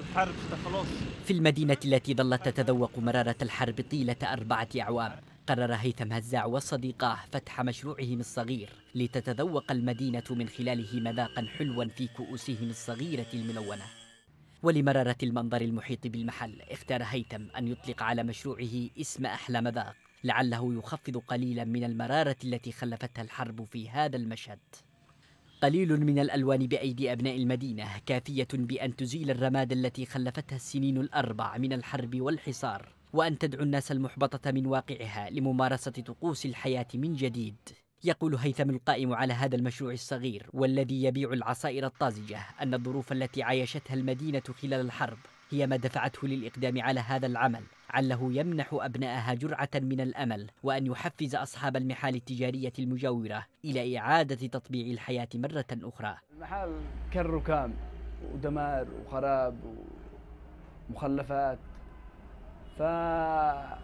الحرب تخلص في المدينة التي ظلت تتذوق مرارة الحرب طيلة أربعة أعوام قرر هيثم هزاع وصديقاه فتح مشروعهم الصغير لتتذوق المدينة من خلاله مذاقا حلوا في كؤوسهم الصغيرة الملونة ولمرارة المنظر المحيط بالمحل اختار هيثم أن يطلق على مشروعه اسم أحلى مذاق لعله يخفض قليلا من المرارة التي خلفتها الحرب في هذا المشهد قليل من الألوان بأيدي أبناء المدينة كافية بأن تزيل الرماد التي خلفتها السنين الأربع من الحرب والحصار وأن تدعو الناس المحبطة من واقعها لممارسة طقوس الحياة من جديد يقول هيثم القائم على هذا المشروع الصغير والذي يبيع العصائر الطازجة أن الظروف التي عايشتها المدينة خلال الحرب هي ما دفعته للإقدام على هذا العمل علّه يمنح أبنائها جرعة من الأمل وأن يحفز أصحاب المحال التجارية المجاورة إلى إعادة تطبيع الحياة مرة أخرى المحال كر وكام ودمار وخراب ومخلفات فطبعا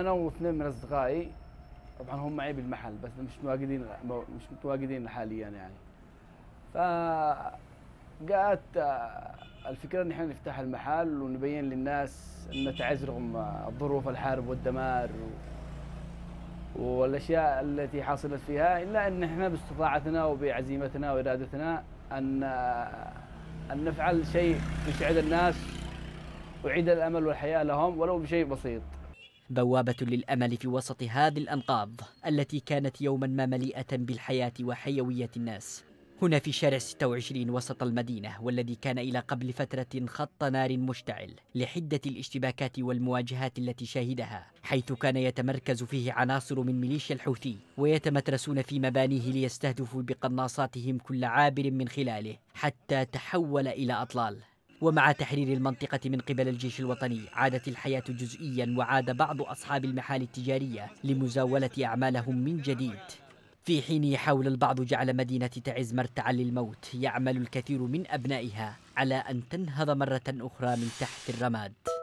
أنا واثنين من أصدقائي طبعا هم معي بالمحل بس مش متواجدين مش متواجدين حاليا يعني فقعدت الفكرة ان احنا نفتح المحل ونبين للناس ان تعز رغم الظروف الحرب والدمار و... والاشياء التي حصلت فيها الا ان احنا باستطاعتنا وبعزيمتنا وارادتنا ان ان نفعل شيء يسعد الناس ويعيد الامل والحياه لهم ولو بشيء بسيط. بوابة للأمل في وسط هذه الأنقاض التي كانت يوما ما مليئة بالحياة وحيوية الناس هنا في شارع 26 وسط المدينة والذي كان إلى قبل فترة خط نار مشتعل لحدة الاشتباكات والمواجهات التي شهدها حيث كان يتمركز فيه عناصر من ميليشيا الحوثي ويتمترسون في مبانيه ليستهدفوا بقناصاتهم كل عابر من خلاله حتى تحول إلى أطلال ومع تحرير المنطقة من قبل الجيش الوطني عادت الحياة جزئيا وعاد بعض أصحاب المحال التجارية لمزاولة أعمالهم من جديد في حين يحاول البعض جعل مدينة تعز مرتعا للموت يعمل الكثير من أبنائها على أن تنهض مرة أخرى من تحت الرماد